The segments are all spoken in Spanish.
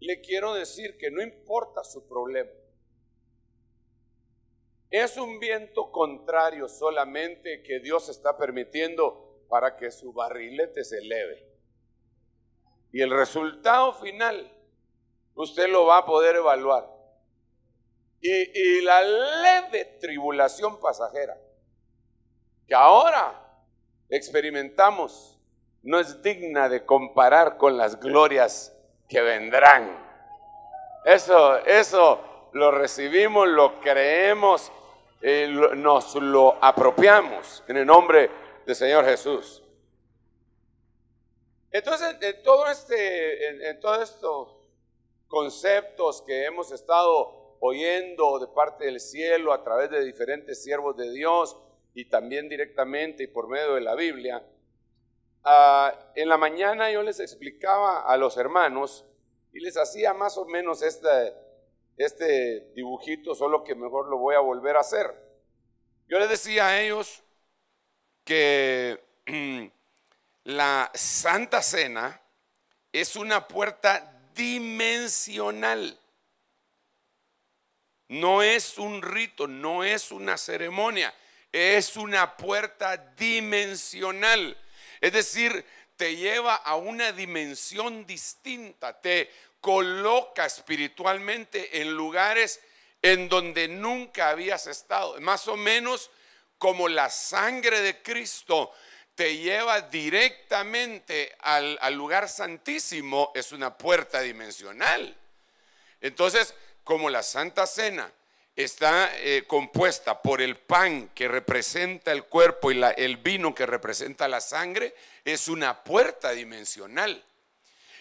le quiero decir que no importa su problema. Es un viento contrario solamente que Dios está permitiendo para que su barrilete se eleve. Y el resultado final usted lo va a poder evaluar. Y, y la leve tribulación pasajera que ahora experimentamos no es digna de comparar con las glorias que vendrán. Eso, eso lo recibimos, lo creemos, eh, nos lo apropiamos en el nombre del Señor Jesús. Entonces, en todo este, en todos estos conceptos que hemos estado oyendo de parte del cielo a través de diferentes siervos de Dios y también directamente y por medio de la Biblia, Ah, en la mañana yo les explicaba a los hermanos y les hacía más o menos este, este dibujito, solo que mejor lo voy a volver a hacer. Yo les decía a ellos que la Santa Cena es una puerta dimensional. No es un rito, no es una ceremonia, es una puerta dimensional es decir, te lleva a una dimensión distinta, te coloca espiritualmente en lugares en donde nunca habías estado. Más o menos como la sangre de Cristo te lleva directamente al, lugar santísimo, es una puerta dimensional. Entonces, como la Santa Cena está eh, compuesta por el pan que representa el cuerpo y el vino que representa la sangre, es una puerta dimensional.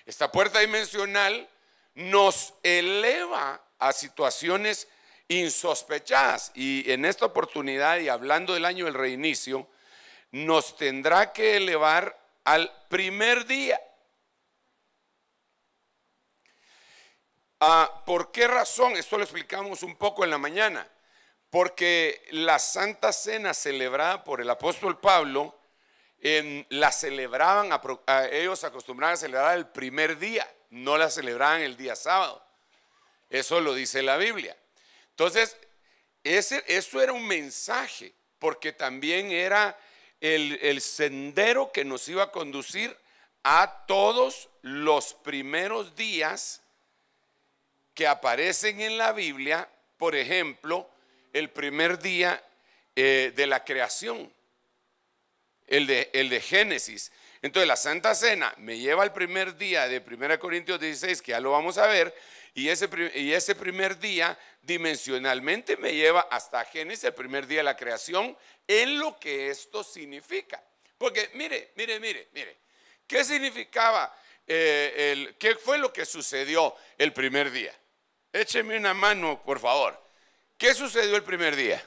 Esta puerta dimensional nos eleva a situaciones insospechadas y en esta oportunidad y hablando del año del reinicio, nos tendrá que elevar al primer día Ah, ¿Por qué razón? Esto lo explicamos un poco en la mañana. Porque la Santa Cena celebrada por el apóstol Pablo, la celebraban, ellos acostumbraban a celebrar el primer día, no la celebraban el día sábado. Eso lo dice la Biblia. Entonces, eso era un mensaje, porque también era el sendero que nos iba a conducir a todos los primeros días que aparecen en la Biblia, por ejemplo, el primer día eh, de la creación, el de, Génesis. Entonces la Santa Cena me lleva al primer día de 1 Corintios 16, que ya lo vamos a ver, y ese, y ese primer día dimensionalmente me lleva hasta Génesis, el primer día de la creación, en lo que esto significa. Porque mire, mire, mire, mire, ¿qué significaba? Eh, ¿Qué fue lo que sucedió el primer día? Écheme una mano, por favor. ¿Qué sucedió el primer día?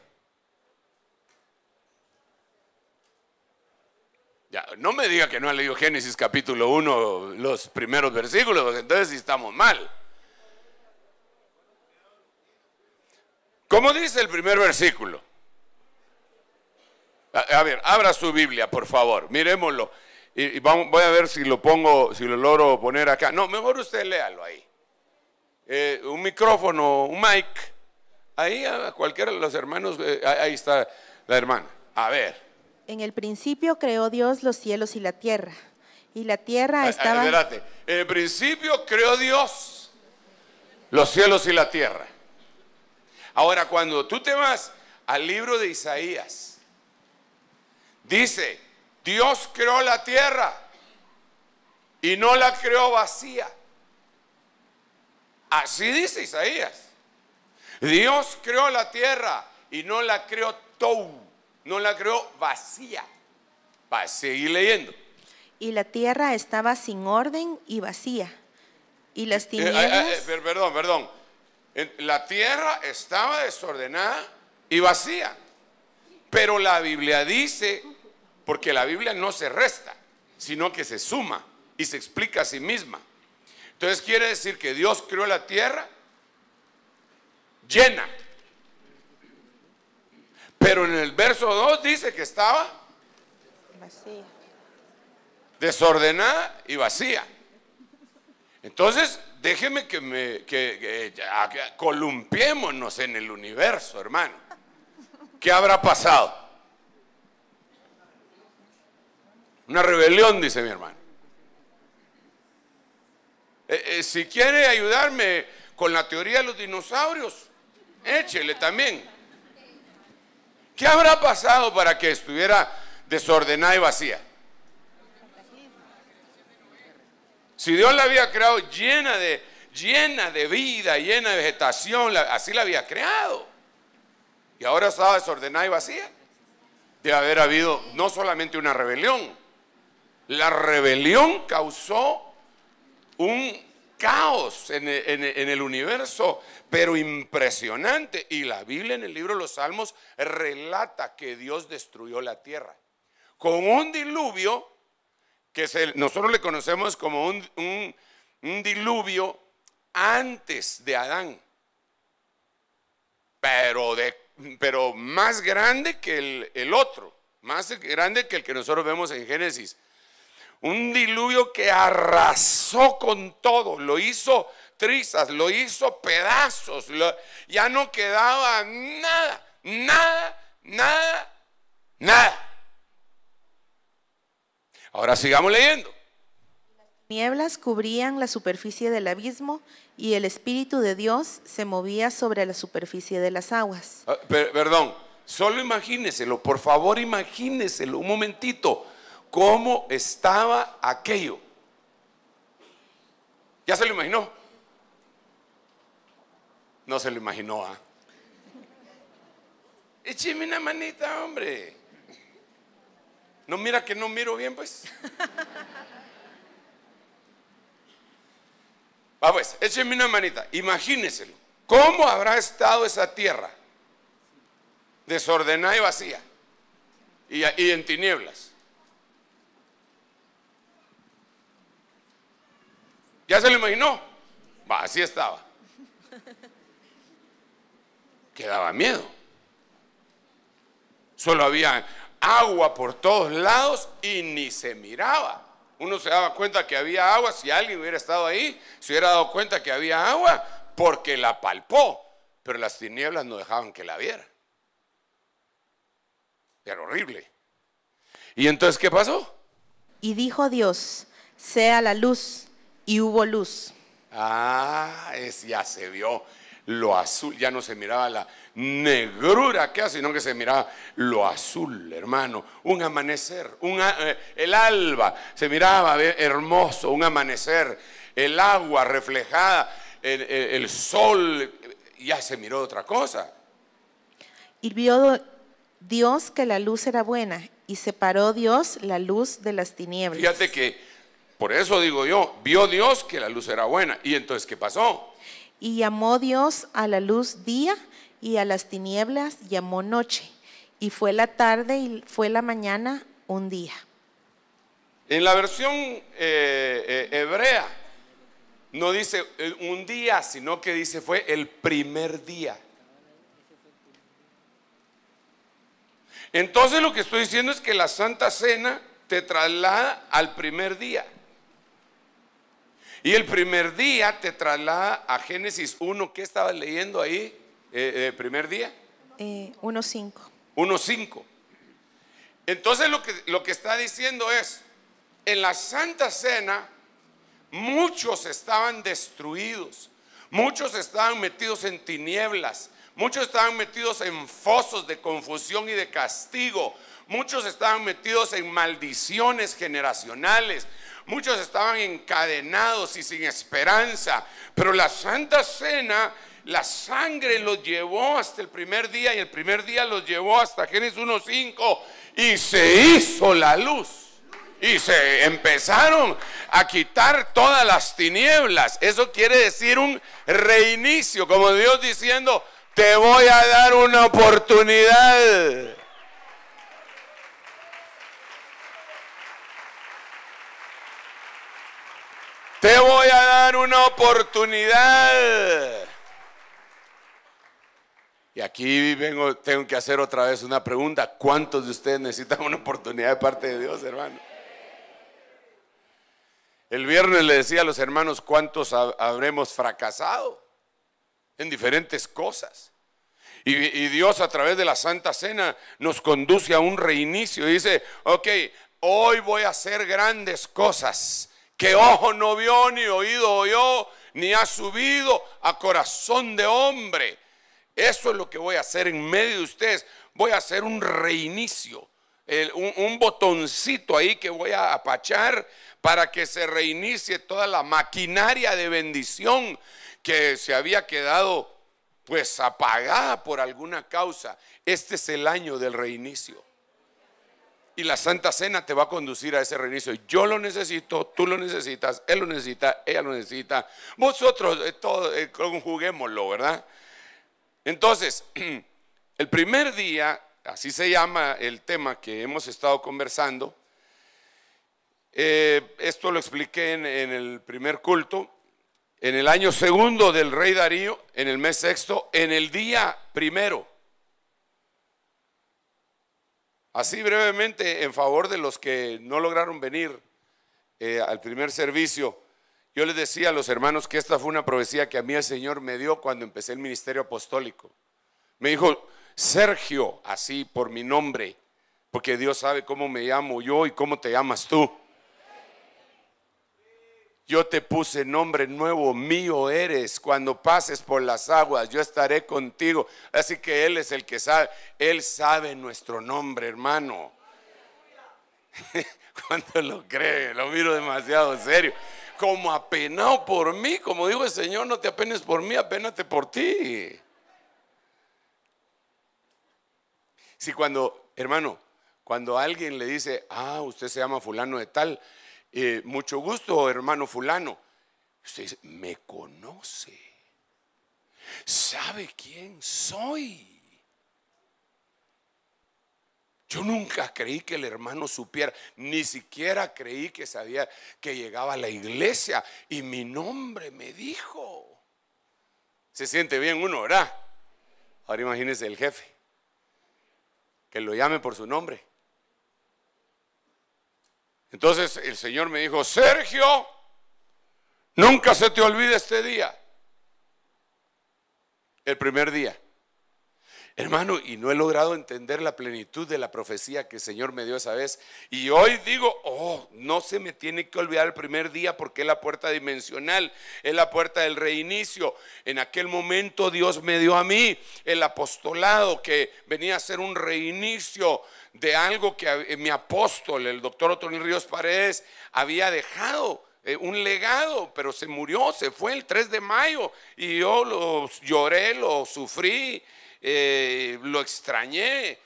no me diga que no ha leído Génesis capítulo 1, los primeros versículos, porque entonces estamos mal. ¿Cómo dice el primer versículo? A, ver, abra su Biblia, por favor, miremoslo. Y, voy a ver si lo pongo, si lo logro poner acá. No, mejor usted léalo ahí. Eh, un micrófono, un mic. Ahí a cualquiera de los hermanos, eh, ahí está la hermana. A ver. En el principio creó Dios los cielos y la tierra. Y la tierra estaba. En el principio creó Dios los cielos y la tierra. Ahora, cuando tú te vas al libro de Isaías, dice: Dios creó la tierra y no la creó vacía. Así dice Isaías. Dios creó la tierra y no la creó tou, no la creó vacía. Va seguir leyendo. Y la tierra estaba sin orden y vacía. Y las eh, eh, eh, tinieblas. perdón, perdón. La tierra estaba desordenada y vacía. Pero la Biblia dice, porque la Biblia no se resta, sino que se suma y se explica a sí misma. Entonces quiere decir que Dios creó la tierra llena. Pero en el verso 2 dice que estaba Desordenada y vacía. Entonces, déjeme que me que columpiémonos en el universo, hermano. ¿Qué habrá pasado? Una rebelión, dice mi hermano. Eh, eh, si quiere ayudarme con la teoría de los dinosaurios, échele también. ¿Qué habrá pasado para que estuviera desordenada y vacía? Si Dios la había creado llena de, llena de vida, llena de vegetación, así la había creado. Y ahora estaba desordenada y vacía. De haber habido no solamente una rebelión, la rebelión causó un caos e, e, en, el universo, pero impresionante. Y la Biblia en el libro de los Salmos relata que Dios destruyó la tierra con un diluvio que nosotros le conocemos como un, diluvio antes de Adán, pero, más grande que el otro, más grande que el que nosotros vemos en Génesis un diluvio que arrasó con todo, lo hizo trizas, lo hizo pedazos, ya no quedaba nada, nada, nada, nada. Ahora sigamos leyendo. Nieblas cubrían la superficie del abismo y el Espíritu de Dios se movía sobre la superficie de las aguas. Ah, perdón, solo imagíneselo, por favor imagíneselo un momentito cómo estaba aquello. ¿Ya se lo imaginó? No se lo imaginó, ¿ah? ¿eh? una manita, hombre. No mira que no miro bien, pues. Va ah, pues, écheme una manita. Imagíneselo. ¿Cómo habrá estado esa tierra? Desordenada y vacía. y en tinieblas. ¿Ya se lo imaginó? va así estaba. Quedaba miedo. Solo había agua por todos lados y ni se miraba. Uno se daba cuenta que había agua, si alguien hubiera estado ahí, se hubiera dado cuenta que había agua porque la palpó, pero las tinieblas no dejaban que la viera. Era horrible. ¿Y entonces qué pasó? Y dijo Dios, sea la luz, y hubo luz. Ah, es, ya se vio lo azul, ya no se miraba la negrura que sino que se miraba lo azul, hermano. Un amanecer, eh, el alba, se miraba hermoso, un amanecer, el agua reflejada, el, el sol, ya se miró otra cosa. Y vio Dios que la luz era buena y separó Dios la luz de las tinieblas. Fíjate que por eso digo yo, vio Dios que la luz era buena. ¿Y entonces qué pasó? Y llamó Dios a la luz día y a las tinieblas llamó noche. Y fue la tarde y fue la mañana un día. En la versión eh, eh, hebrea no dice eh, un día, sino que dice fue el primer día. Entonces lo que estoy diciendo es que la Santa Cena te traslada al primer día. Y el primer día te traslada a Génesis 1. ¿Qué estabas leyendo ahí? el eh, eh, primer día. 1.5. Eh, 1.5. Entonces lo que, lo que está diciendo es, en la Santa Cena muchos estaban destruidos, muchos estaban metidos en tinieblas, muchos estaban metidos en fosos de confusión y de castigo, muchos estaban metidos en maldiciones generacionales, Muchos estaban encadenados y sin esperanza, pero la Santa Cena, la sangre los llevó hasta el primer día y el primer día los llevó hasta Génesis 1.5 y se hizo la luz. Y se empezaron a quitar todas las tinieblas. Eso quiere decir un reinicio, como Dios diciendo, te voy a dar una oportunidad. Te voy a dar una oportunidad. Y aquí tengo que hacer otra vez una pregunta. ¿Cuántos de ustedes necesitan una oportunidad de parte de Dios, hermano? El viernes le decía a los hermanos cuántos habremos fracasado en diferentes cosas. Y, y, Dios a través de la Santa Cena nos conduce a un reinicio. Y dice, ok, hoy voy a hacer grandes cosas que ojo no vio, ni oído oyó, ni ha subido a corazón de hombre. Eso es lo que voy a hacer en medio de ustedes. Voy a hacer un reinicio, un, un botoncito ahí que voy a apachar para que se reinicie toda la maquinaria de bendición que se había quedado pues apagada por alguna causa. Este es el año del reinicio. Y la Santa Cena te va a conducir a ese reinicio. Yo lo necesito, tú lo necesitas, él lo necesita, ella lo necesita. Vosotros, eh, todos, eh, conjuguémoslo, ¿verdad? Entonces, el primer día, así se llama el tema que hemos estado conversando. Eh, esto lo expliqué en el primer culto. En el año segundo del rey Darío, en el mes sexto, en el día primero Así brevemente, en favor de los que no lograron venir eh, al primer servicio, yo les decía a los hermanos que esta fue una profecía que a mí el Señor me dio cuando empecé el ministerio apostólico. Me dijo, Sergio, así por mi nombre, porque Dios sabe cómo me llamo yo y cómo te llamas tú. Yo te puse nombre nuevo, mío eres. Cuando pases por las aguas, yo estaré contigo. Así que Él es el que sabe. Él sabe nuestro nombre, hermano. Cuando lo cree, lo miro demasiado serio. Como apenado por mí, como dijo el Señor, no te apenes por mí, apénate por ti. Si cuando, hermano, cuando alguien le dice, ah, usted se llama fulano de tal, eh, mucho gusto, hermano fulano. Usted me conoce, sabe quién soy. Yo nunca creí que el hermano supiera, ni siquiera creí que sabía que llegaba a la iglesia y mi nombre me dijo. Se siente bien uno, ¿verdad? Ahora imagínese el jefe, que lo llame por su nombre. Entonces el Señor me dijo, Sergio, nunca se te olvide este día, el primer día. Hermano, y no he logrado entender la plenitud de la profecía que el Señor me dio esa vez. Y hoy digo, oh, no se me tiene que olvidar el primer día porque es la puerta dimensional, es la puerta del reinicio. En aquel momento Dios me dio a mí el apostolado que venía a ser un reinicio de algo que eh, mi apóstol, el doctor Otoni Ríos Paredes, había dejado eh, un legado, pero se murió, se fue el 3 de mayo y yo lo lloré, lo sufrí eh, lo extrañé,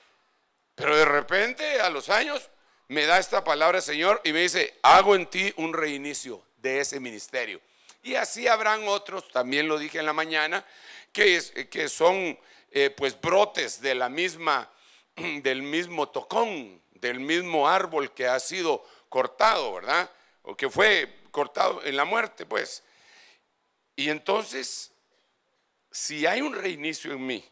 pero de repente a los años me da esta palabra, Señor, y me dice, hago en ti un reinicio de ese ministerio. Y así habrán otros, también lo dije en la mañana, que, que son eh, pues brotes de la misma, del mismo tocón, del mismo árbol que ha sido cortado, ¿verdad? O que fue cortado en la muerte, pues. Y entonces, si hay un reinicio en mí,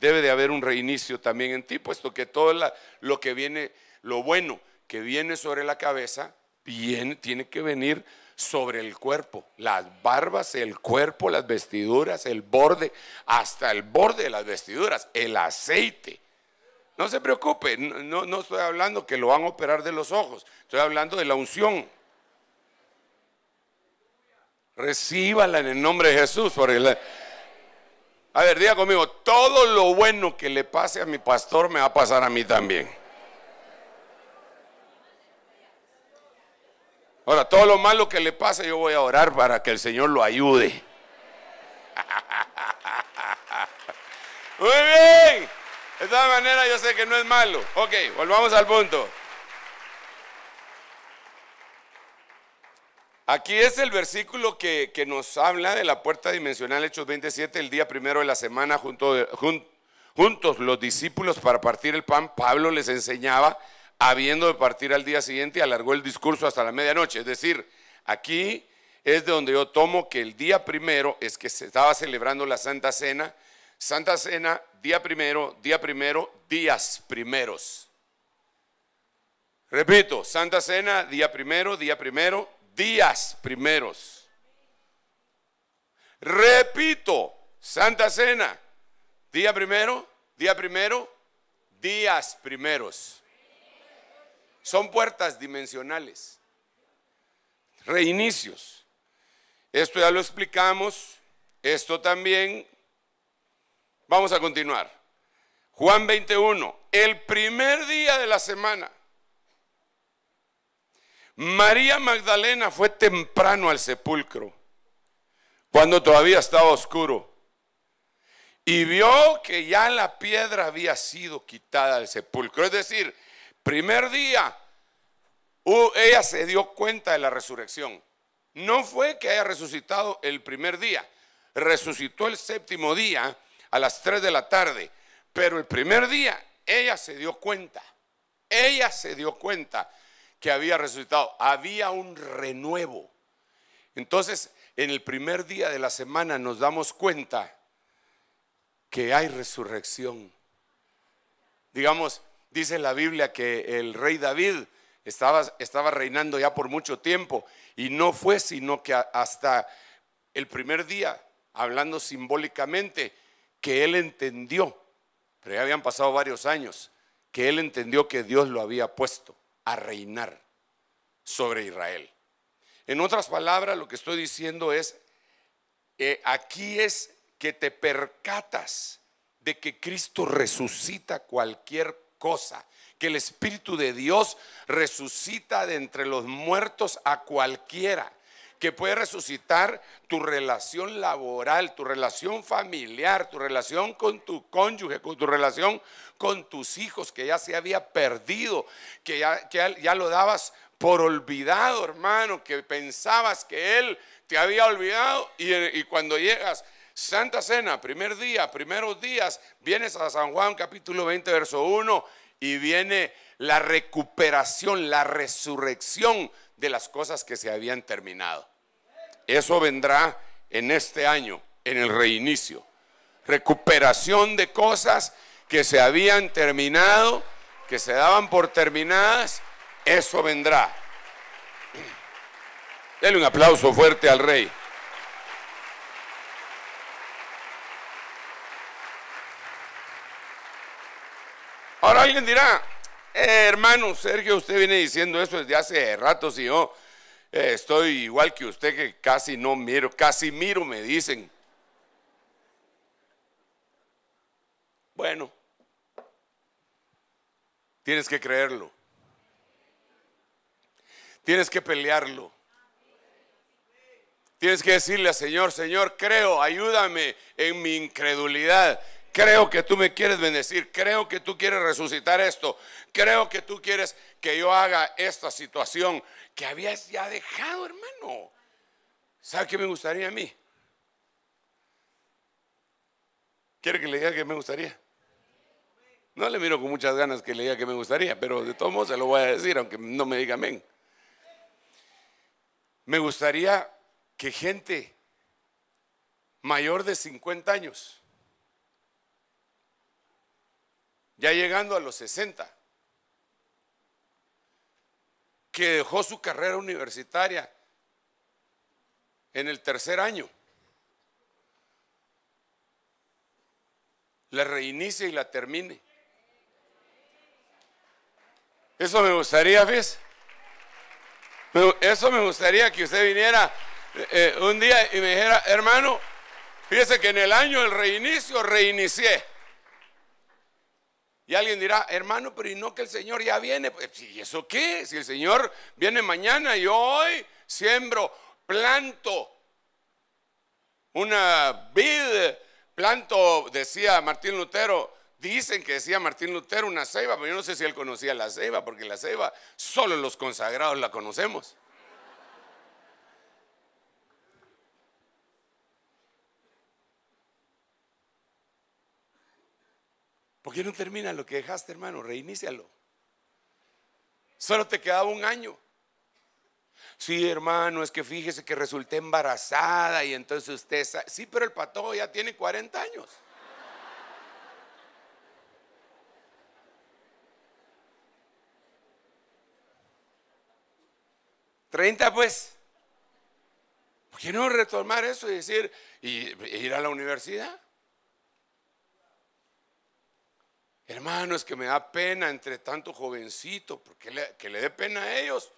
debe de haber un reinicio también en ti, puesto que todo lo que viene, lo bueno que viene sobre la cabeza, tiene que venir sobre el cuerpo, las barbas, el cuerpo, las vestiduras, el borde, hasta el borde de las vestiduras, el aceite. No se preocupe, no, estoy hablando que lo van a operar de los ojos, estoy hablando de la unción. Recíbala en el nombre de Jesús, Por el... A ver, diga conmigo, todo lo bueno que le pase a mi pastor me va a pasar a mí también. Ahora, todo lo malo que le pase yo voy a orar para que el Señor lo ayude. Muy bien. De todas maneras yo sé que no es malo. Ok, volvamos al punto. Aquí es el versículo que, nos habla de la puerta dimensional, Hechos 27, el día primero de la semana, juntos los discípulos para partir el pan. Pablo les enseñaba, habiendo de partir al día siguiente, alargó el discurso hasta la medianoche. Es decir, aquí es de donde yo tomo que el día primero es que se estaba celebrando la Santa Cena. Santa Cena, día primero, día primero, días primeros. Repito, Santa Cena, día primero, día primero, días primeros. Repito, Santa Cena, día primero, día primero, días primeros. Son puertas dimensionales, reinicios. Esto ya lo explicamos, esto también. Vamos a continuar. Juan 21, el primer día de la semana. María Magdalena fue temprano al sepulcro, cuando todavía estaba oscuro, y vio que ya la piedra había sido quitada del sepulcro. Es decir, primer día, ella se dio cuenta de la resurrección. No fue que haya resucitado el primer día, resucitó el séptimo día a las 3 de la tarde, pero el primer día ella se dio cuenta, ella se dio cuenta que había resucitado. Había un renuevo. Entonces, en el primer día de la semana nos damos cuenta que hay resurrección. Digamos, dice la Biblia que el rey David estaba, estaba reinando ya por mucho tiempo y no fue sino que hasta el primer día, hablando simbólicamente, que él entendió, pero ya habían pasado varios años, que él entendió que Dios lo había puesto a reinar sobre Israel. En otras palabras, lo que estoy diciendo es, eh, aquí es que te percatas de que Cristo resucita cualquier cosa, que el Espíritu de Dios resucita de entre los muertos a cualquiera que puede resucitar tu relación laboral, tu relación familiar, tu relación con tu cónyuge, con tu relación con tus hijos, que ya se había perdido, que ya, lo dabas por olvidado, hermano, que pensabas que Él te había olvidado y, y cuando llegas Santa Cena, primer día, primeros días, vienes a San Juan capítulo 20, verso 1, y viene la recuperación, la resurrección de las cosas que se habían terminado. Eso vendrá en este año, en el reinicio. Recuperación de cosas que se habían terminado, que se daban por terminadas, eso vendrá. denle un aplauso fuerte al rey. Ahora alguien dirá, hermano Sergio, usted viene diciendo eso desde hace rato y yo eh, estoy igual que usted que casi no miro, casi miro me dicen. Bueno, tienes que creerlo. Tienes que pelearlo. Tienes que decirle al Señor, Señor, creo, ayúdame en mi incredulidad creo que tú me quieres bendecir, creo que tú quieres resucitar esto, creo que tú quieres que yo haga esta situación que habías ya dejado, hermano. ¿Sabe qué me gustaría a mí? ¿Quiere que le diga que me gustaría? No le miro con muchas ganas que le diga que me gustaría, pero de todos modos se lo voy a decir, aunque no me diga amén. Me gustaría que gente mayor de 50 años ya llegando a los 60, que dejó su carrera universitaria en el tercer año. La reinicie y la termine. Eso me gustaría, ¿ves? Eso me gustaría que usted viniera eh, eh, un día y me dijera, hermano, fíjese que en el año del reinicio reinicié. Y alguien dirá, hermano, pero y no que el Señor ya viene. Pues, ¿Y eso qué? Si el Señor viene mañana y hoy siembro, planto una vid, planto, decía Martín Lutero, Dicen que decía Martín Lutero una ceiba, pero yo no sé si él conocía la ceiba, porque la ceiba solo los consagrados la conocemos. ¿Por qué no termina lo que dejaste, hermano? Reinícialo. Solo te quedaba un año. Sí, hermano, es que fíjese que resulté embarazada y entonces usted... Sí, pero el pato ya tiene 40 años. ¿30 pues? ¿Por qué no retomar eso y decir, y e ir a la universidad? Hermano, es que me da pena entre tanto jovencito, porque le, que le dé pena a ellos,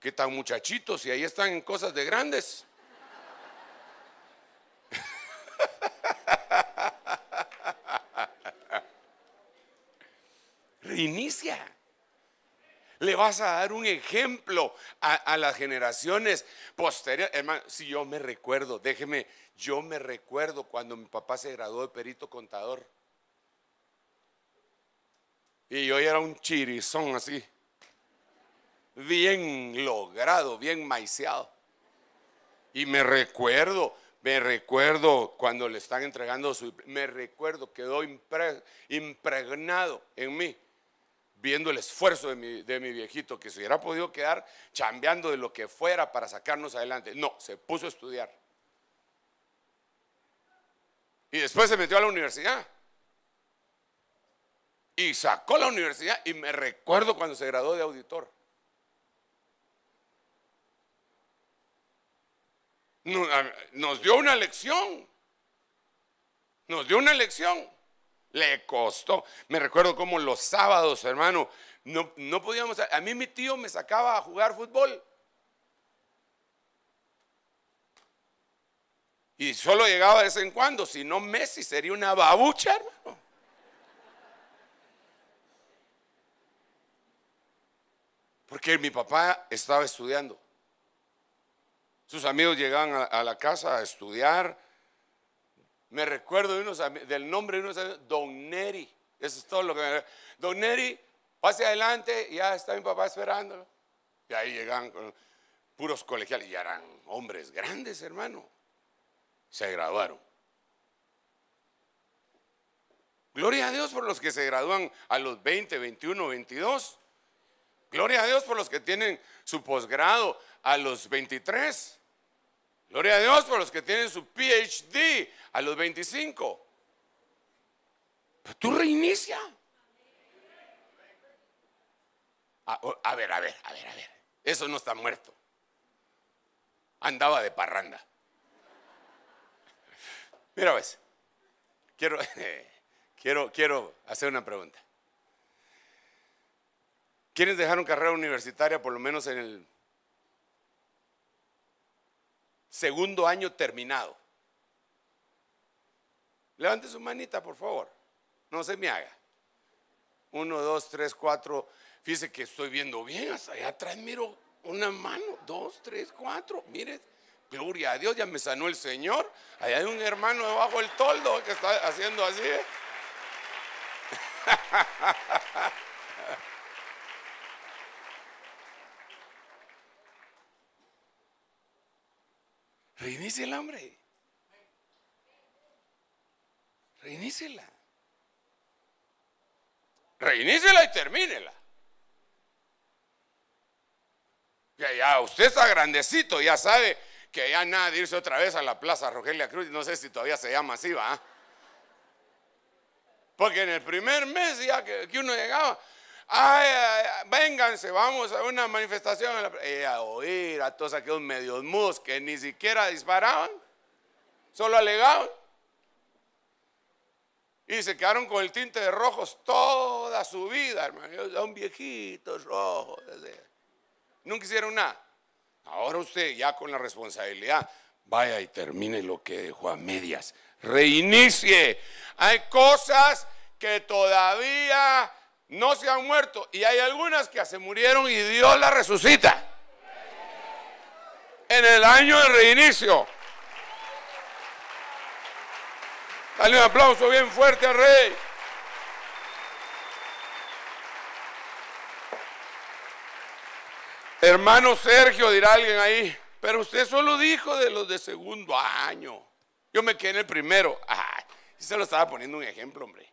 que tan muchachitos y ahí están en cosas de grandes. Reinicia. Le vas a dar un ejemplo a, a las generaciones posteriores. Hermano, si yo me recuerdo, déjeme, yo me recuerdo cuando mi papá se graduó de perito contador. Y yo era un chirizón así, bien logrado, bien maiseado. Y me recuerdo, me recuerdo cuando le están entregando su... Me recuerdo, quedó impregnado en mí, viendo el esfuerzo de mi, de mi viejito, que se hubiera podido quedar chambeando de lo que fuera para sacarnos adelante. No, se puso a estudiar. Y después se metió a la universidad. Y sacó la universidad y me recuerdo cuando se graduó de auditor. Nos dio una lección. Nos dio una lección. Le costó. Me recuerdo como los sábados, hermano, no, no podíamos... A mí mi tío me sacaba a jugar fútbol. Y solo llegaba de vez en cuando. Si no, Messi sería una babucha, hermano. Porque mi papá estaba estudiando. Sus amigos llegaban a, la casa a estudiar. Me recuerdo del nombre de unos amigos, Don Neri. Eso es todo lo que me... Don Neri, pase adelante, ya está mi papá esperándolo. Y ahí llegan puros colegiales, y eran hombres grandes, hermano. Se graduaron. Gloria a Dios por los que se gradúan a los 20, 21, 22. Gloria a Dios por los que tienen su posgrado a los 23. Gloria a Dios por los que tienen su PhD a los 25. tú reinicia. A, ah, a, ver, a ver, a ver, a ver. Eso no está muerto. Andaba de parranda. Mira, ves. Pues, quiero, quiero, quiero hacer una pregunta dejar una carrera universitaria por lo menos en el segundo año terminado? Levante su manita, por favor. No se me haga. Uno, dos, tres, cuatro. Fíjese que estoy viendo bien. Hasta allá atrás miro una mano. Dos, tres, cuatro. Mire, gloria a Dios, ya me sanó el Señor. Allá hay un hermano debajo del toldo que está haciendo así. ¿eh? reiníciela, hombre. Reiníciela. Reiníciela y termínela. Ya, ya, usted está grandecito, ya sabe que ya nada de irse otra vez a la Plaza Rogelia Cruz, no sé si todavía se llama así, va. Porque en el primer mes ya que uno llegaba, ay, vénganse, vamos a una manifestación. Y eh, a oír a todos aquellos medios mus que ni siquiera disparaban, solo alegaban. Y se quedaron con el tinte de rojos toda su vida, hermano. Son viejitos rojos. Nunca hicieron nada. Ahora usted ya con la responsabilidad, vaya y termine lo que dejó a medias. Reinicie. Hay cosas que todavía no se han muerto y hay algunas que se murieron y Dios las resucita. En el año de reinicio. Dale un aplauso bien fuerte al rey. Hermano Sergio, dirá alguien ahí, pero usted solo dijo de los de segundo año. Yo me quedé en el primero. se lo estaba poniendo un ejemplo, hombre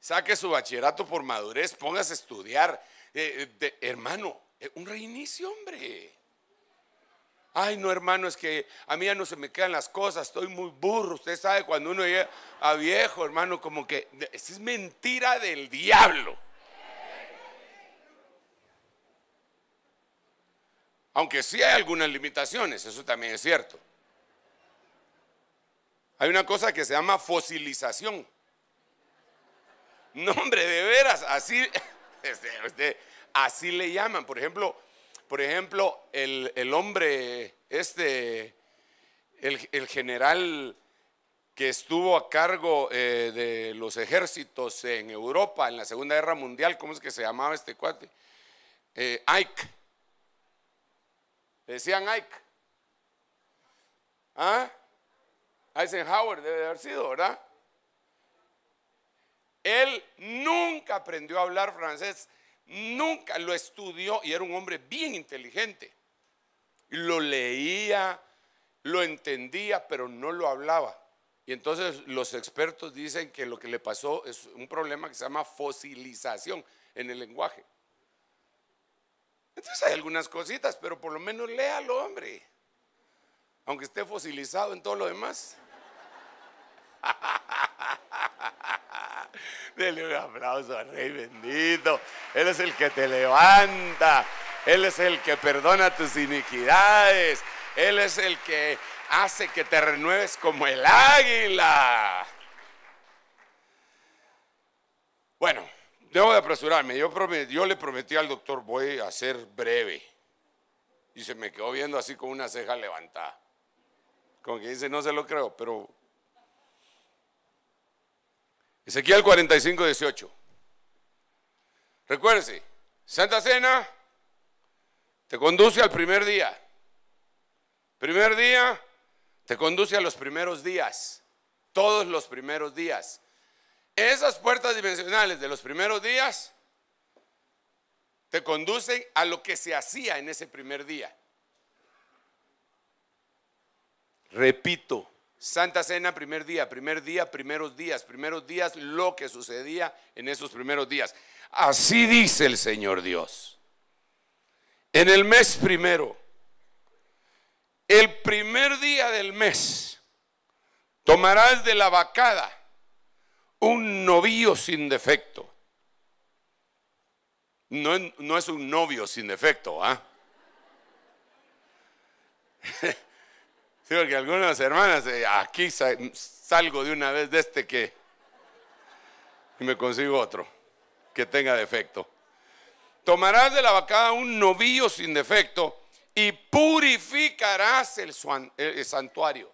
saque su bachillerato por madurez, póngase a estudiar. Eh, eh, hermano, eh, un reinicio, hombre. Ay, no, hermano, es que a mí ya no se me quedan las cosas, estoy muy burro. Usted sabe, cuando uno llega a viejo, hermano, como que es mentira del diablo. Aunque sí hay algunas limitaciones, eso también es cierto. Hay una cosa que se llama fosilización. No, hombre, de veras, así, este, este, así le llaman. Por ejemplo, por ejemplo el, hombre, este, el, general que estuvo a cargo eh, de los ejércitos en Europa en la Segunda Guerra Mundial, ¿cómo es que se llamaba este cuate? Eh, Ike. decían Ike. ¿Ah? Eisenhower debe haber sido, ¿verdad? Él nunca aprendió a hablar francés, nunca lo estudió y era un hombre bien inteligente. Lo leía, lo entendía, pero no lo hablaba. Y entonces los expertos dicen que lo que le pasó es un problema que se llama fosilización en el lenguaje. Entonces hay algunas cositas, pero por lo menos léalo, hombre. Aunque esté fosilizado en todo lo demás. Dele un aplauso al Rey bendito. Él es el que te levanta. Él es el que perdona tus iniquidades. Él es el que hace que te renueves como el águila. Bueno, debo de apresurarme. Yo, le prometí al doctor, voy a ser breve. Y se me quedó viendo así con una ceja levantada. Como que dice, no se lo creo, pero Ezequiel 45, 18. Recuérdense, Santa Cena te conduce al primer día. Primer día te conduce a los primeros días. Todos los primeros días. Esas puertas dimensionales de los primeros días te conducen a lo que se hacía en ese primer día. Repito, Santa Cena, primer día, primer día, primeros días, primeros días, lo que sucedía en esos primeros días. Así dice el Señor Dios. En el mes primero, el primer día del mes, tomarás de la vacada un novio sin defecto. No, es un novio sin defecto, ¿ah? Sí, porque algunas hermanas, eh, aquí salgo de una vez de este que y me consigo otro que tenga defecto. Tomarás de la vacada un novillo sin defecto y purificarás el, el santuario.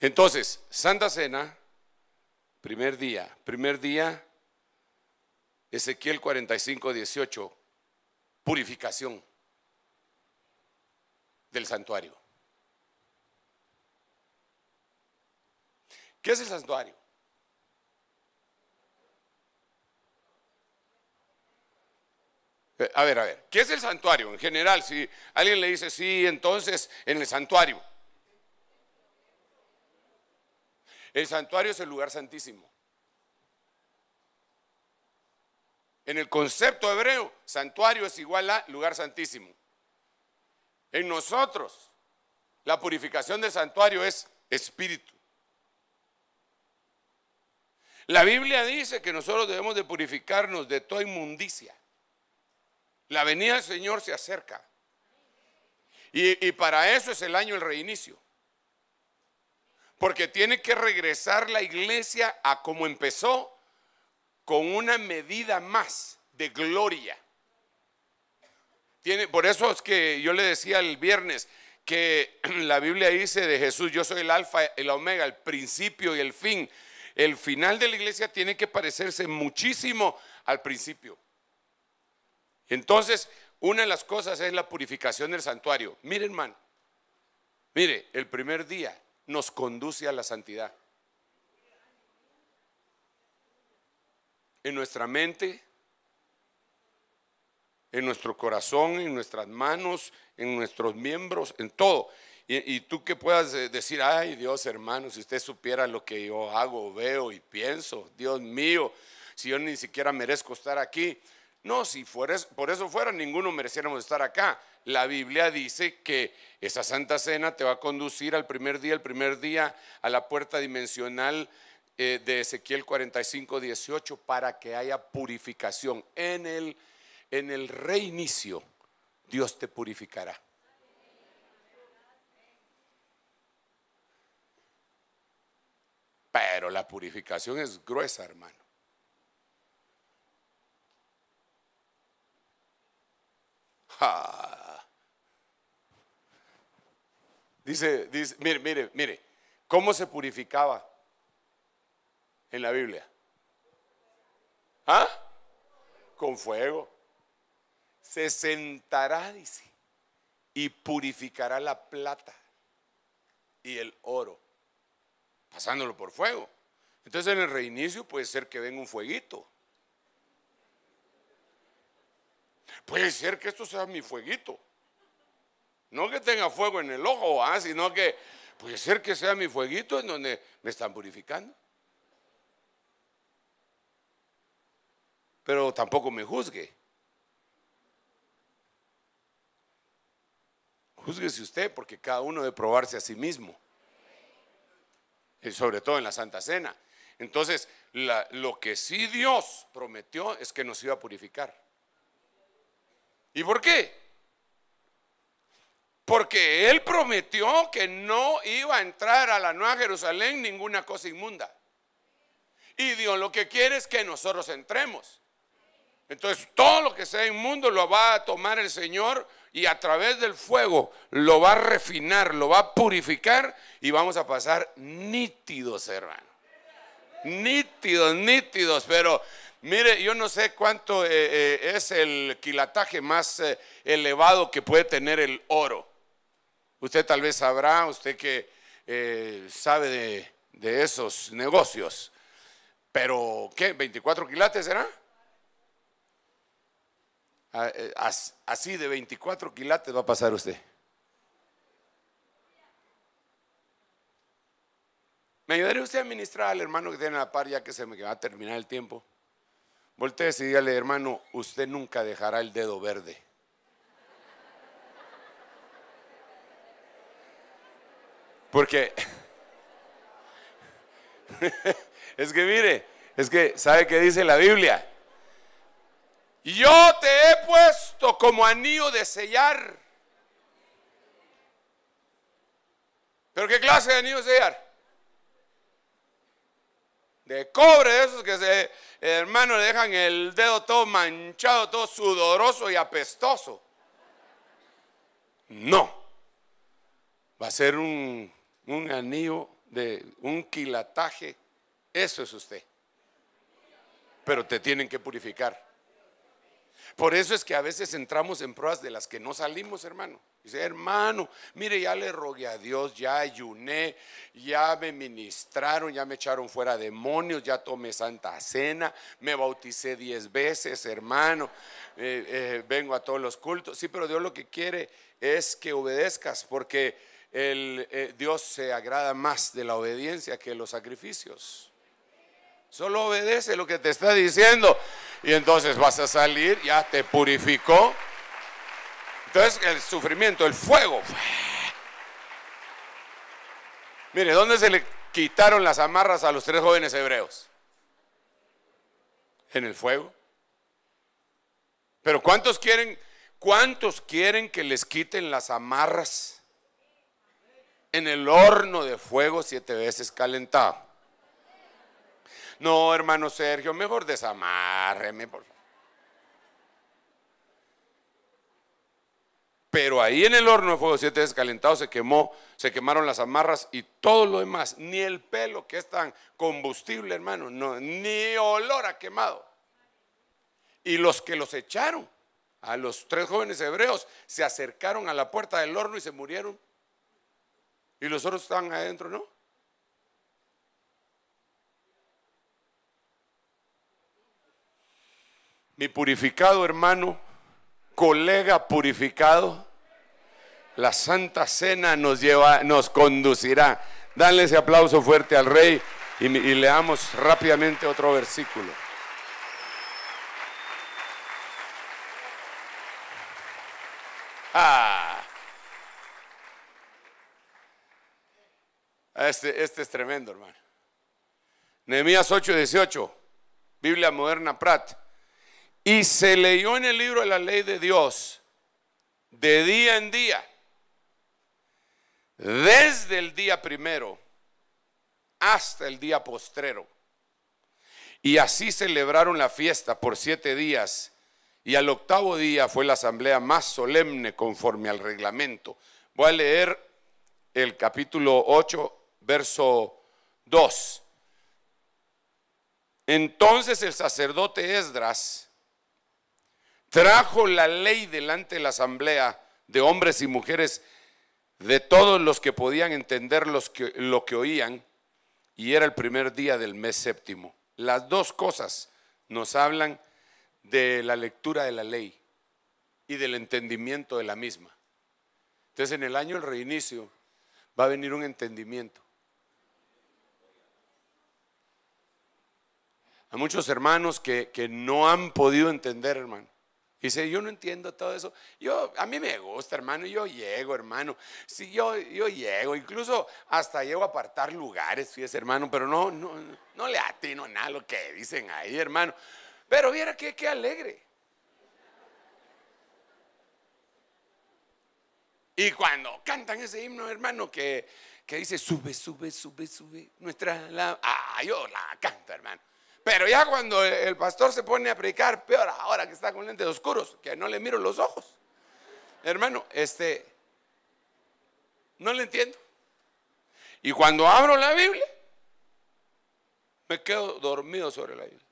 Entonces, Santa Cena, primer día, primer día, Ezequiel 45, 18, purificación del santuario. ¿Qué es el santuario? Eh, a ver, a ver, ¿qué es el santuario? En general, si alguien le dice, sí, entonces en el santuario. El santuario es el lugar santísimo. En el concepto hebreo, santuario es igual a lugar santísimo en nosotros. La purificación del santuario es espíritu. La Biblia dice que nosotros debemos de purificarnos de toda inmundicia. La venida del Señor se acerca. Y, y, para eso es el año el reinicio. Porque tiene que regresar la iglesia a como empezó, con una medida más de gloria por eso es que yo le decía el viernes que la Biblia dice de Jesús, yo soy el alfa, el omega, el principio y el fin. El final de la iglesia tiene que parecerse muchísimo al principio. Entonces, una de las cosas es la purificación del santuario. Mire, hermano, mire, el primer día nos conduce a la santidad. En nuestra mente, en nuestro corazón, en nuestras manos, en nuestros miembros, en todo. Y, tú que puedas eh, decir, ay Dios hermano, si usted supiera lo que yo hago, veo y pienso, Dios mío, si yo ni siquiera merezco estar aquí. No, si fueres, por eso fuera, ninguno mereciéramos estar acá. La Biblia dice que esa santa cena te va a conducir al primer día, el primer día a la puerta dimensional eh, de Ezequiel 45, 18, para que haya purificación en el en el reinicio, Dios te purificará. Pero la purificación es gruesa, hermano. Dice, dice, mire, mire, mire, ¿cómo se purificaba en la Biblia? ¿Ah? Con fuego se sentará, dice, y purificará la plata y el oro, pasándolo por fuego. Entonces en el reinicio puede ser que venga un fueguito. Puede ser que esto sea mi fueguito. No que tenga fuego en el ojo, ¿ah? sino que puede ser que sea mi fueguito en donde me están purificando. Pero tampoco me juzgue. Júzguese usted porque cada uno debe probarse a sí mismo, y sobre todo en la Santa Cena. Entonces, lo que sí Dios prometió es que nos iba a purificar. ¿Y por qué? Porque Él prometió que no iba a entrar a la Nueva Jerusalén ninguna cosa inmunda. Y Dios lo que quiere es que nosotros entremos. Entonces, todo lo que sea inmundo lo va a tomar el Señor y a través del fuego lo va a refinar, lo va a purificar y vamos a pasar nítidos, hermano. Nítidos, nítidos, pero mire, yo no sé cuánto eh, eh, es el quilataje más eh, elevado que puede tener el oro. Usted tal vez sabrá, usted que sabe de, esos negocios. Pero, ¿qué? ¿24 quilates será? Eh, así de 24 quilates va a pasar usted. ¿Me ayudaría usted a ministrar al hermano que tiene la par ya que se me va a terminar el tiempo? Voltee y dígale, hermano, usted nunca dejará el dedo verde. Porque es que mire, es que sabe que dice la Biblia. Yo te he puesto como anillo de sellar. ¿Pero qué clase de anillo de sellar? De cobre, de esos que se, hermano, le dejan el dedo todo manchado, todo sudoroso y apestoso. No. Va a ser un anillo de un quilataje. Eso es usted. Pero te tienen que purificar. Por eso es que a veces entramos en pruebas de las que no salimos, hermano. Dice, hermano, mire, ya le rogué a Dios, ya ayuné, ya me ministraron, ya me echaron fuera demonios, ya tomé santa cena, me bauticé diez veces, hermano, eh, eh, vengo a todos los cultos. Sí, pero Dios lo que quiere es que obedezcas, porque el, eh, Dios se agrada más de la obediencia que los sacrificios. Solo obedece lo que te está diciendo. Y entonces vas a salir, ya te purificó. Entonces el sufrimiento, el fuego. Mire, ¿dónde se le quitaron las amarras a los tres jóvenes hebreos? En el fuego. Pero ¿cuántos quieren, cuántos quieren que les quiten las amarras? En el horno de fuego siete veces calentado. No, hermano Sergio, mejor desamárreme, por favor. Pero ahí en el horno de fuego siete descalentado se quemó, se quemaron las amarras y todo lo demás, ni el pelo que es tan combustible, hermano, ni olor a quemado. Y los que los echaron, a los tres jóvenes hebreos, se acercaron a la puerta del horno y se murieron. Y los otros estaban adentro, ¿no? mi purificado hermano, colega purificado, la Santa Cena nos lleva, nos conducirá. Dale ese aplauso fuerte al Rey y, leamos rápidamente otro versículo. Ah. Este, este es tremendo, hermano. Nehemías 8:18, Biblia Moderna Pratt. Y se leyó en el libro de la ley de Dios de día en día, desde el día primero hasta el día postrero. Y así celebraron la fiesta por siete días. Y al octavo día fue la asamblea más solemne conforme al reglamento. Voy a leer el capítulo 8, verso 2. Entonces el sacerdote Esdras trajo la ley delante de la asamblea de hombres y mujeres, de todos los que podían entender lo que oían, y era el primer día del mes séptimo. Las dos cosas nos hablan de la lectura de la ley y del entendimiento de la misma. Entonces en el año del reinicio va a venir un entendimiento. A muchos hermanos que, que no han podido entender, hermano. Dice, yo no entiendo todo eso. Yo, a mí me gusta, hermano, yo llego, hermano. Sí, yo, yo llego, incluso hasta llego a apartar lugares, fíjese, hermano, pero no, no, no le atino nada a lo que dicen ahí, hermano. Pero viera qué qué alegre. Y cuando cantan ese himno, hermano, que, que dice, sube, sube, sube, sube, nuestra... La... Ah, yo la canto, hermano. Pero ya cuando el pastor se pone a predicar, peor ahora que está con lentes oscuros, que no le miro los ojos. Hermano, este, no le entiendo. Y cuando abro la Biblia, me quedo dormido sobre la Biblia.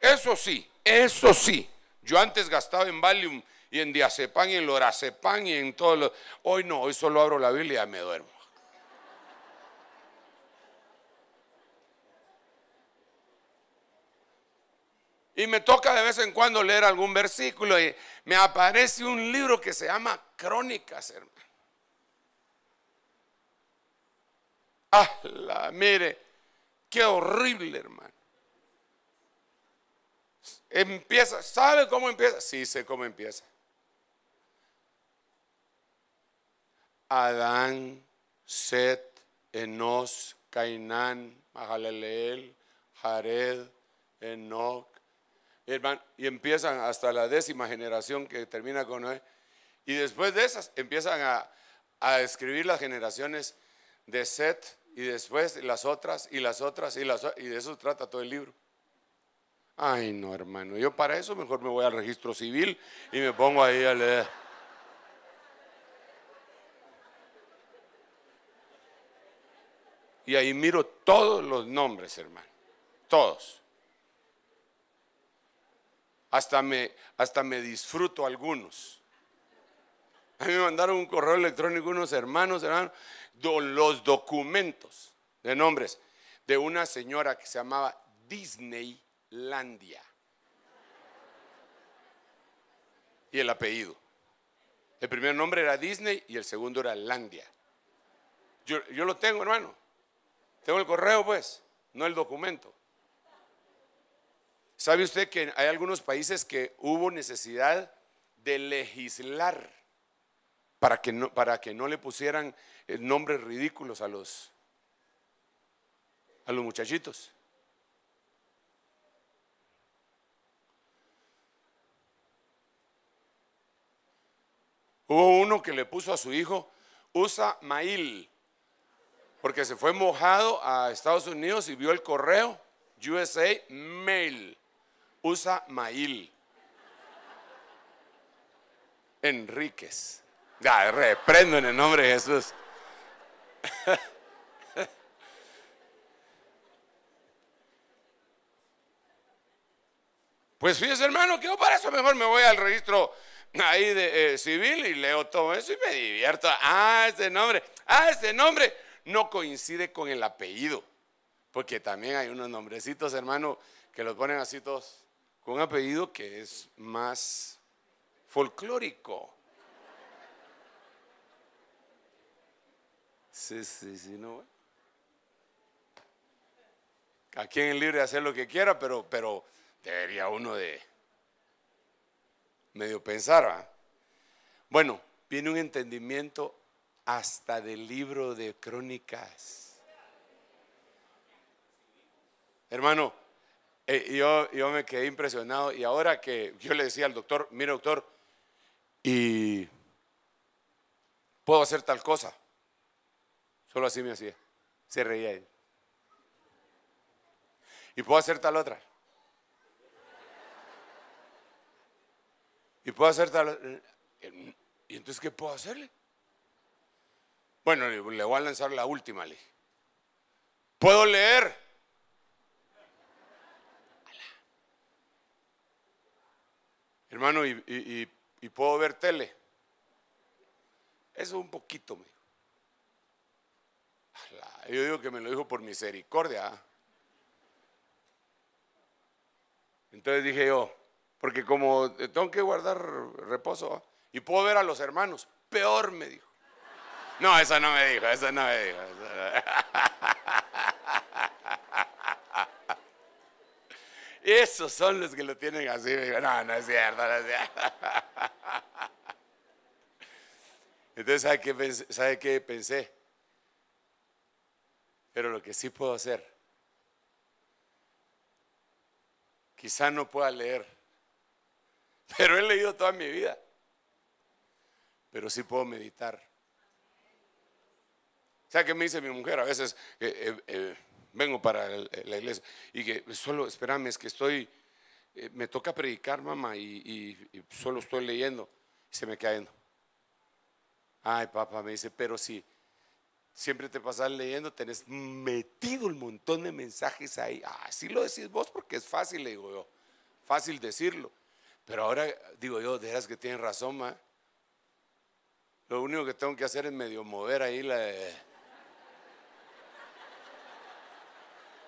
Eso sí, eso sí. Yo antes gastaba en Valium y en Diazepam y en Lorazepam y en todo lo... Hoy no, hoy solo abro la Biblia y me duermo. Y me toca de vez en cuando leer algún versículo y me aparece un libro que se llama Crónicas, hermano. ¡Hala! Mire, qué horrible, hermano. Empieza, ¿sabe cómo empieza? Sí, sé cómo empieza. Adán, Set, Enos, Cainán, Mahalaleel, Jared, Enoch, hermano, y empiezan hasta la décima generación que termina con Noé. Y después de esas empiezan a, a escribir las generaciones de Set y después las otras y las otras y las y de eso trata todo el libro. Ay, no, hermano, yo para eso mejor me voy al registro civil y me pongo ahí a leer. Y ahí miro todos los nombres, hermano. Todos. Hasta me, hasta me disfruto algunos. A mí me mandaron un correo electrónico unos hermanos, hermanos, los documentos de nombres de una señora que se llamaba Disneylandia. Y el apellido. El primer nombre era Disney y el segundo era Landia. Yo, yo lo tengo, hermano. Tengo el correo, pues, no el documento. ¿Sabe usted que hay algunos países que hubo necesidad de legislar para que no, para que no le pusieran eh, nombres ridículos a los, a los muchachitos? Hubo uno que le puso a su hijo Usa Mail, porque se fue mojado a Estados Unidos y vio el correo USA Mail usa Mail. Enríquez. Ya, reprendo en el nombre de Jesús. Pues fíjese, hermano, que para eso mejor me voy al registro ahí de eh, civil y leo todo eso y me divierto. Ah, ese nombre, ah, ese nombre no coincide con el apellido, porque también hay unos nombrecitos, hermano, que los ponen así todos con un apellido que es más folclórico. Sí, sí, sí, no. A quien libre de hacer lo que quiera, pero, pero debería uno de medio pensar. Bueno, viene un entendimiento hasta del libro de crónicas. Hermano, eh, yo, me quedé impresionado y ahora que yo le decía al doctor, mire doctor, y puedo hacer tal cosa. Solo así me hacía. Se reía él. Y puedo hacer tal otra. Y puedo hacer tal... ¿Y entonces qué puedo hacerle? Bueno, le voy a lanzar la última ley. Puedo leer. hermano, y, puedo ver tele. Eso un poquito, me yo digo que me lo dijo por misericordia. ¿ah? Entonces dije yo, porque como tengo que guardar reposo ¿ah? y puedo ver a los hermanos, peor me dijo. No, eso no me dijo, esa no me dijo. Esos son los que lo tienen así. no, no es cierto, no es cierto. Entonces, ¿sabe qué, pensé? Pero lo que sí puedo hacer, quizá no pueda leer, pero he leído toda mi vida, pero sí puedo meditar. ¿Sabe qué me dice mi mujer a veces, eh, eh, eh, vengo para la iglesia. Y que solo, espérame, es que estoy, eh, me toca predicar, mamá, y, solo estoy leyendo. Y se me caen. Ay, papá, me dice, pero si siempre te pasas leyendo, tenés metido un montón de mensajes ahí. Así ah, lo decís vos porque es fácil, le digo yo. Fácil decirlo. Pero ahora digo yo, de que tienes razón, ma. Lo único que tengo que hacer es medio mover ahí la...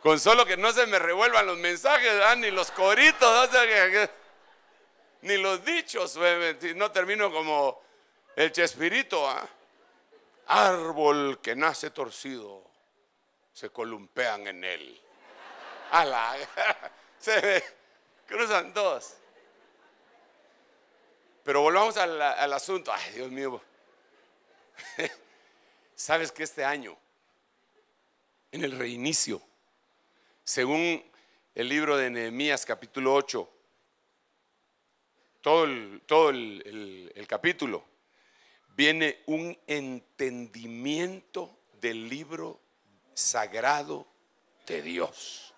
Con solo que no se me revuelvan los mensajes, ni los coritos, ni los dichos, no termino como el chespirito. ¿ah? Árbol que nace torcido, se columpean en él. ¡Ala! Se cruzan dos. Pero volvamos al, al asunto. Ay, Dios mío. Sabes que este año, en el reinicio, según el libro de Nehemías capítulo 8, todo el, capítulo, viene un entendimiento del libro sagrado de Dios.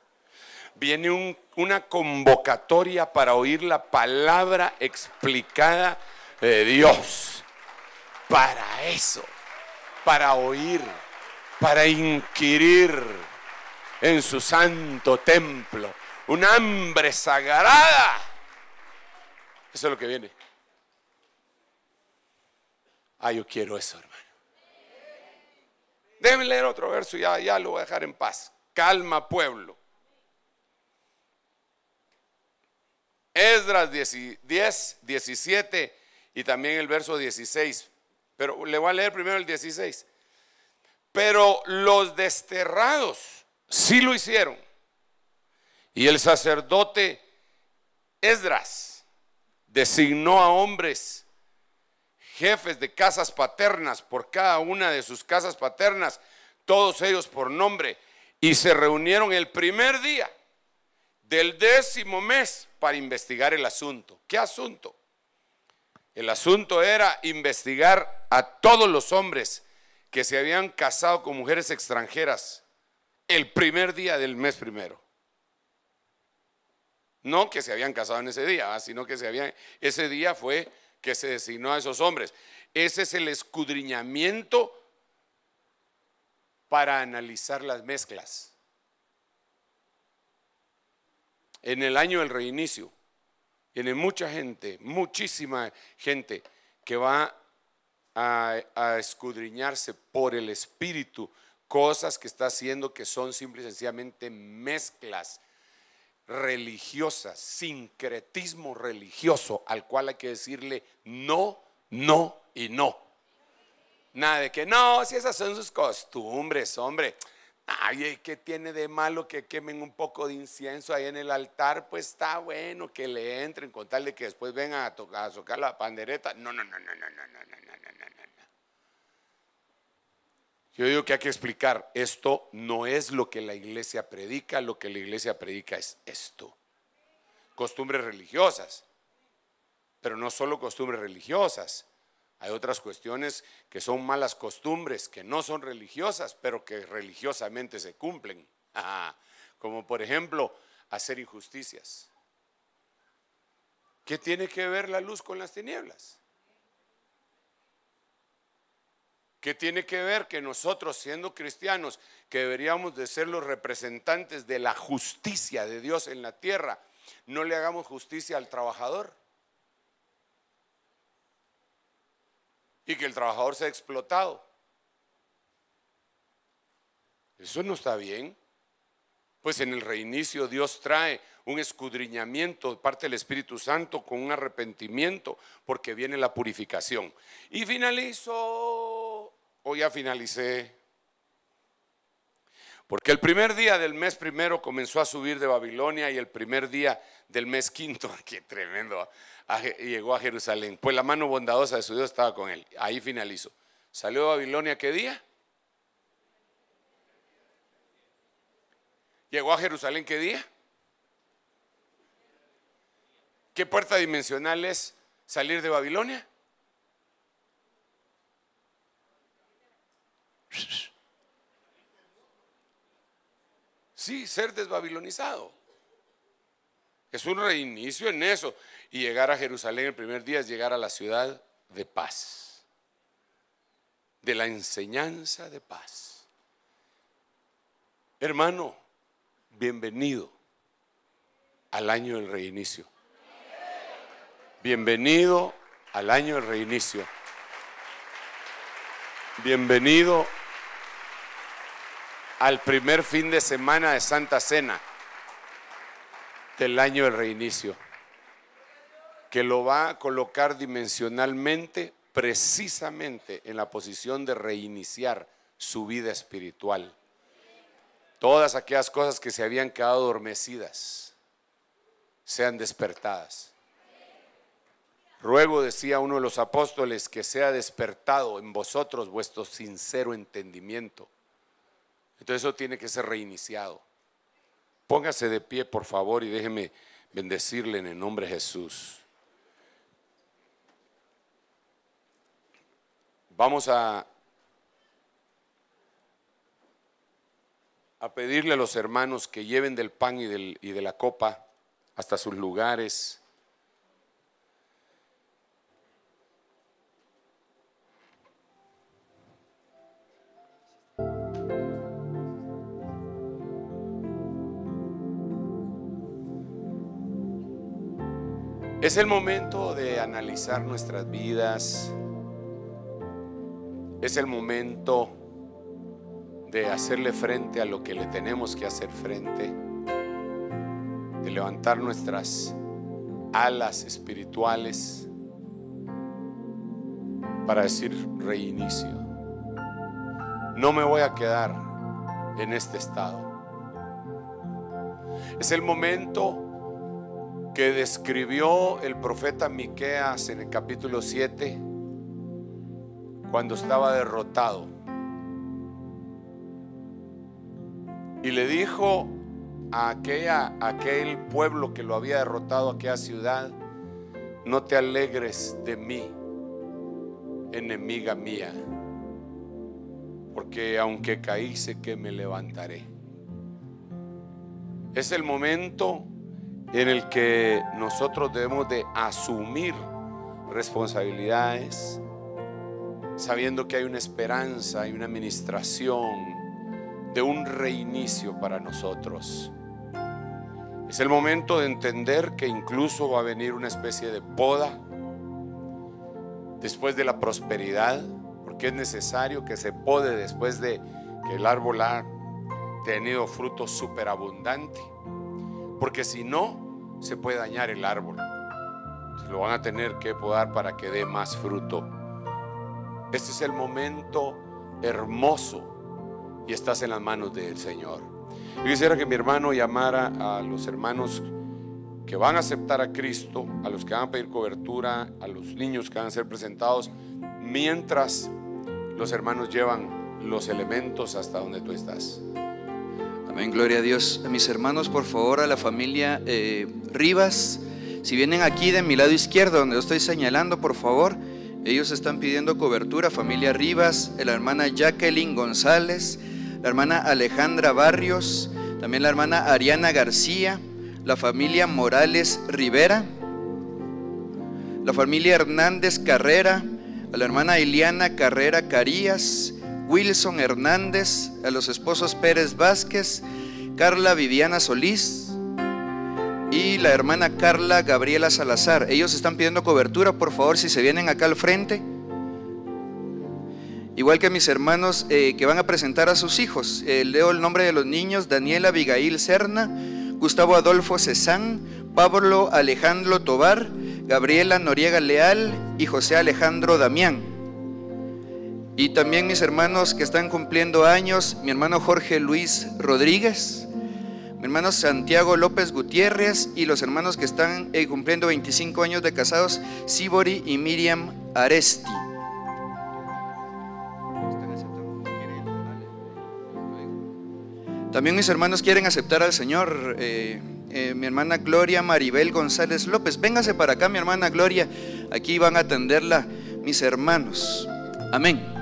Viene una convocatoria para oír la palabra explicada de Dios. Para eso, para oír, para inquirir en su santo templo. Una hambre sagrada. Eso es lo que viene. Ah, yo quiero eso, hermano. Déjenme leer otro verso, ya, ya lo voy a dejar en paz. Calma, pueblo. Esdras 10, 17 y también el verso 16. Pero le voy a leer primero el 16. Pero los desterrados Sí lo hicieron. Y el sacerdote Esdras designó a hombres jefes de casas paternas por cada una de sus casas paternas, todos ellos por nombre, y se reunieron el primer día del décimo mes para investigar el asunto. ¿Qué asunto? El asunto era investigar a todos los hombres que se habían casado con mujeres extranjeras el primer día del mes primero. No que se habían casado en ese día, ah, sino que habían, ese día fue que se designó a esos hombres. Ese es el escudriñamiento para analizar las mezclas. En el año del reinicio, tiene mucha gente, muchísima gente que va a escudriñarse por el Espíritu cosas que está haciendo que son simple y sencillamente mezclas religiosas, sincretismo religioso, al cual hay que decirle no, no y no. Nada de que no, si esas son sus costumbres, hombre. Ay, ¿qué tiene de malo que quemen un poco de incienso ahí en el altar? Pues está bueno que le entren con tal de que después vengan a tocar a tocar la pandereta. No, no, no, no, no, no, no, no, no, no, no. Yo digo que hay que explicar, esto no es lo que la iglesia predica, lo que la iglesia predica es esto. Costumbres religiosas, pero no solo costumbres religiosas. Hay otras cuestiones que son malas costumbres, que no son religiosas, pero que religiosamente se cumplen. Como por ejemplo, hacer injusticias. ¿Qué tiene que ver la luz con las tinieblas? que tiene que ver que nosotros siendo cristianos, que deberíamos de ser los representantes de la justicia de Dios en la tierra, no le hagamos justicia al trabajador. Y que el trabajador sea explotado. Eso no está bien. Pues en el reinicio Dios trae un escudriñamiento de parte del Espíritu Santo con un arrepentimiento, porque viene la purificación. Y finalizo, o ya finalicé, porque el primer día del mes primero comenzó a subir de Babilonia y el primer día del mes quinto, que tremendo, llegó a Jerusalén. Pues la mano bondadosa de su Dios estaba con él. Ahí finalizo. ¿Salió de Babilonia qué día? ¿Llegó a Jerusalén qué día? ¿Qué puerta dimensional es salir de Babilonia? Sí, ser desbabilonizado. Es un reinicio en eso. Y llegar a Jerusalén el primer día es llegar a la ciudad de paz, de la enseñanza de paz. Hermano, bienvenido al año del reinicio. Bienvenido al año del reinicio. Bienvenido al primer fin de semana de Santa Cena del año del reinicio, que lo va a colocar dimensionalmente precisamente en la posición de reiniciar su vida espiritual. Todas aquellas cosas que se habían quedado adormecidas sean despertadas. Ruego, decía uno de los apóstoles, que sea despertado en vosotros vuestro sincero entendimiento. Entonces eso tiene que ser reiniciado. Póngase de pie, por favor, y déjeme bendecirle en el nombre de Jesús. Vamos a, a pedirle a los hermanos que lleven del pan y, del, y de la copa hasta sus lugares. Es el momento de analizar nuestras vidas. Es el momento de hacerle frente a lo que le tenemos que hacer frente. De levantar nuestras alas espirituales para decir reinicio. No me voy a quedar en este estado. Es el momento que describió el profeta Miqueas en el capítulo 7 cuando estaba derrotado. Y le dijo a, aquella, aquel pueblo que lo había derrotado, aquella ciudad, no te alegres de mí, enemiga mía, porque aunque caí sé que me levantaré. Es el momento en el que nosotros debemos de asumir responsabilidades, sabiendo que hay una esperanza, hay una administración de un reinicio para nosotros. Es el momento de entender que incluso va a venir una especie de poda después de la prosperidad, porque es necesario que se pode después de que el árbol ha tenido fruto superabundante. Porque si no, se puede dañar el árbol. Se lo van a tener que podar para que dé más fruto. Este es el momento hermoso y estás en las manos del Señor. Yo quisiera que mi hermano llamara a los hermanos que van a aceptar a Cristo, a los que van a pedir cobertura, a los niños que van a ser presentados, mientras los hermanos llevan los elementos hasta donde tú estás. Amén, gloria a Dios. A mis hermanos, por favor, a la familia eh, Rivas, si vienen aquí de mi lado izquierdo, donde yo estoy señalando, por favor, ellos están pidiendo cobertura. Familia Rivas, la hermana Jacqueline González, la hermana Alejandra Barrios, también la hermana Ariana García, la familia Morales Rivera, la familia Hernández Carrera, a la hermana Eliana Carrera Carías, Wilson Hernández, a los esposos Pérez Vázquez, Carla Viviana Solís y la hermana Carla Gabriela Salazar. Ellos están pidiendo cobertura, por favor, si se vienen acá al frente. Igual que mis hermanos eh, que van a presentar a sus hijos. Eh, leo el nombre de los niños, Daniela Abigail Serna, Gustavo Adolfo Cezán, Pablo Alejandro Tobar, Gabriela Noriega Leal y José Alejandro Damián. Y también mis hermanos que están cumpliendo años, mi hermano Jorge Luis Rodríguez, mi hermano Santiago López Gutiérrez y los hermanos que están eh, cumpliendo 25 años de casados, Sibori y Miriam Aresti. También mis hermanos quieren aceptar al Señor. Eh, eh, mi hermana Gloria Maribel González López, véngase para acá, mi hermana Gloria. Aquí van a atenderla mis hermanos. Amén.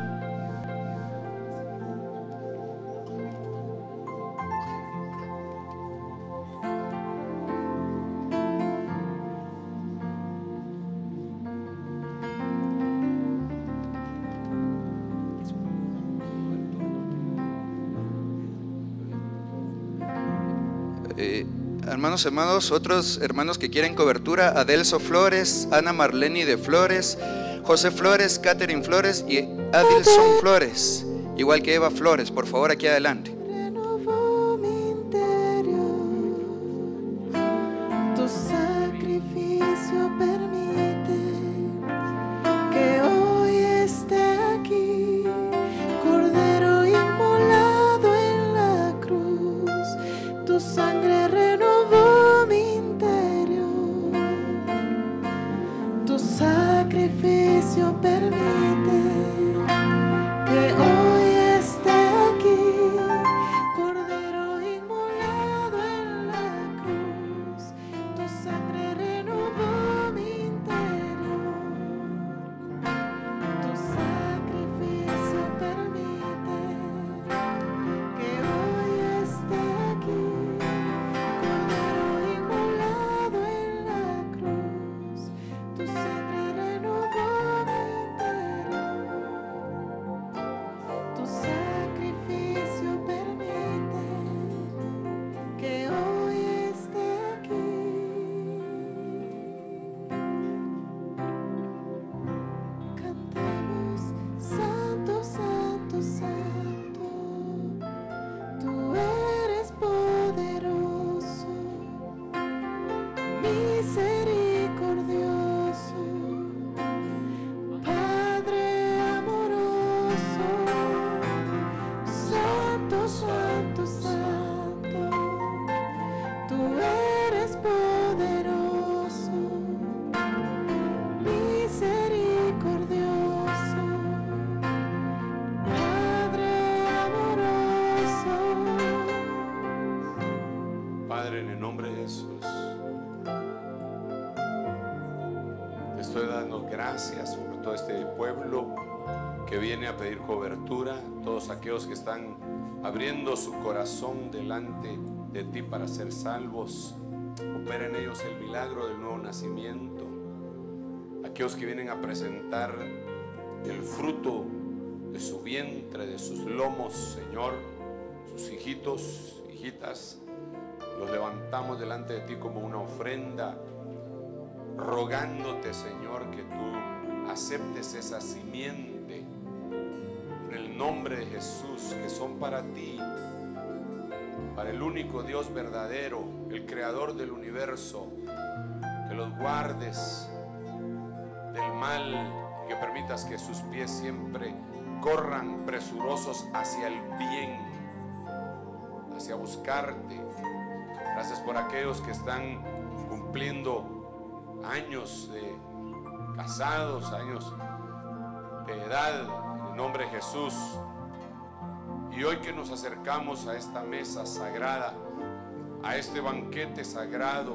hermanos, otros hermanos que quieren cobertura, Adelso Flores, Ana Marleni de Flores, José Flores, Catherine Flores y Adilson Flores, igual que Eva Flores, por favor aquí adelante. pueblo que viene a pedir cobertura, todos aquellos que están abriendo su corazón delante de ti para ser salvos. Opera en ellos el milagro del nuevo nacimiento. Aquellos que vienen a presentar el fruto de su vientre, de sus lomos, Señor, sus hijitos, hijitas, los levantamos delante de ti como una ofrenda, rogándote, Señor, que tú aceptes esa simiente en el nombre de Jesús que son para ti, para el único Dios verdadero, el creador del universo, que los guardes del mal y que permitas que sus pies siempre corran presurosos hacia el bien, hacia buscarte. Gracias por aquellos que están cumpliendo años de Pasados años de edad, en nombre de Jesús. Y hoy que nos acercamos a esta mesa sagrada, a este banquete sagrado,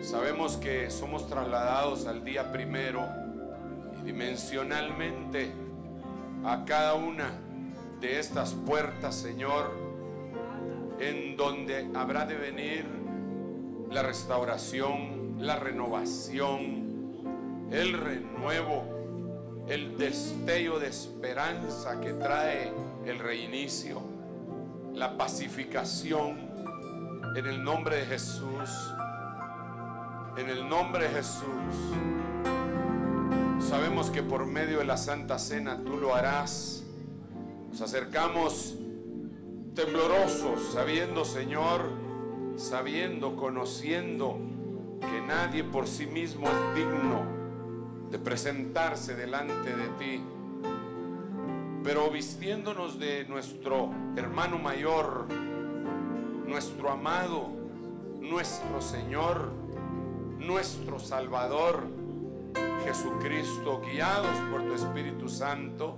sabemos que somos trasladados al día primero y dimensionalmente a cada una de estas puertas, Señor, en donde habrá de venir la restauración, la renovación, el renuevo, el destello de esperanza que trae el reinicio, la pacificación en el nombre de Jesús. En el nombre de Jesús. Sabemos que por medio de la Santa Cena tú lo harás. Nos acercamos temblorosos, sabiendo, Señor, sabiendo, conociendo que nadie por sí mismo es digno de presentarse delante de ti. Pero vistiéndonos de nuestro hermano mayor, nuestro amado, nuestro Señor, nuestro Salvador, Jesucristo, guiados por tu Espíritu Santo,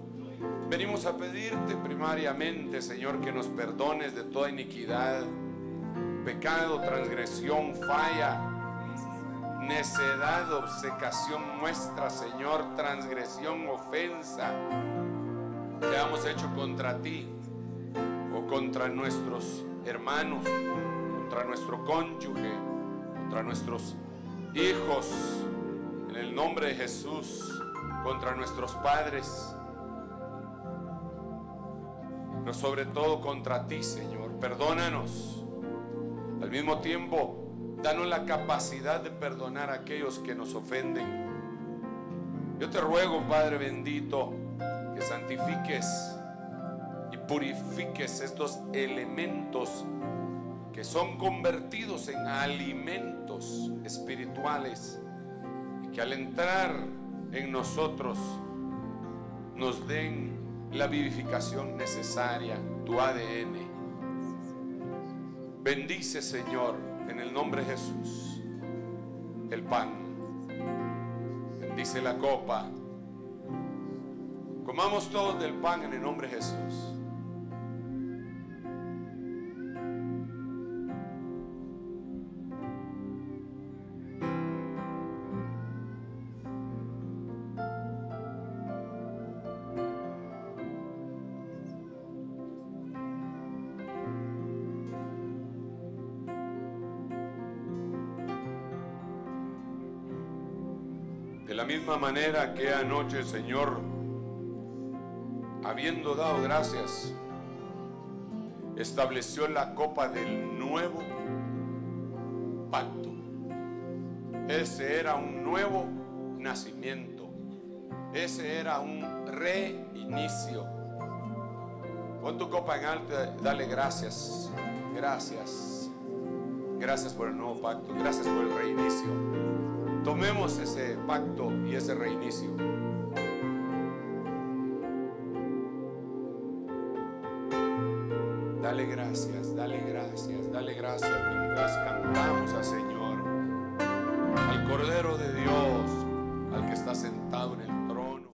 venimos a pedirte primariamente, Señor, que nos perdones de toda iniquidad, pecado, transgresión, falla necedad, obsecación muestra, Señor, transgresión, ofensa que hemos hecho contra ti o contra nuestros hermanos, contra nuestro cónyuge, contra nuestros hijos, en el nombre de Jesús, contra nuestros padres, pero sobre todo contra ti, Señor. Perdónanos. Al mismo tiempo, Danos la capacidad de perdonar a aquellos que nos ofenden. Yo te ruego, Padre bendito, que santifiques y purifiques estos elementos que son convertidos en alimentos espirituales y que al entrar en nosotros nos den la vivificación necesaria, tu ADN. Bendice, Señor en el nombre de Jesús el pan. dice la copa. Comamos todos del pan en el nombre de Jesús. manera que anoche, el Señor, habiendo dado gracias, estableció la copa del nuevo pacto. Ese era un nuevo nacimiento. Ese era un reinicio. Con tu copa en alto dale gracias. Gracias. Gracias por el nuevo pacto. Gracias por el reinicio. Tomemos ese pacto y ese reinicio. Dale gracias, dale gracias, dale gracias mientras cantamos al Señor, al Cordero de Dios.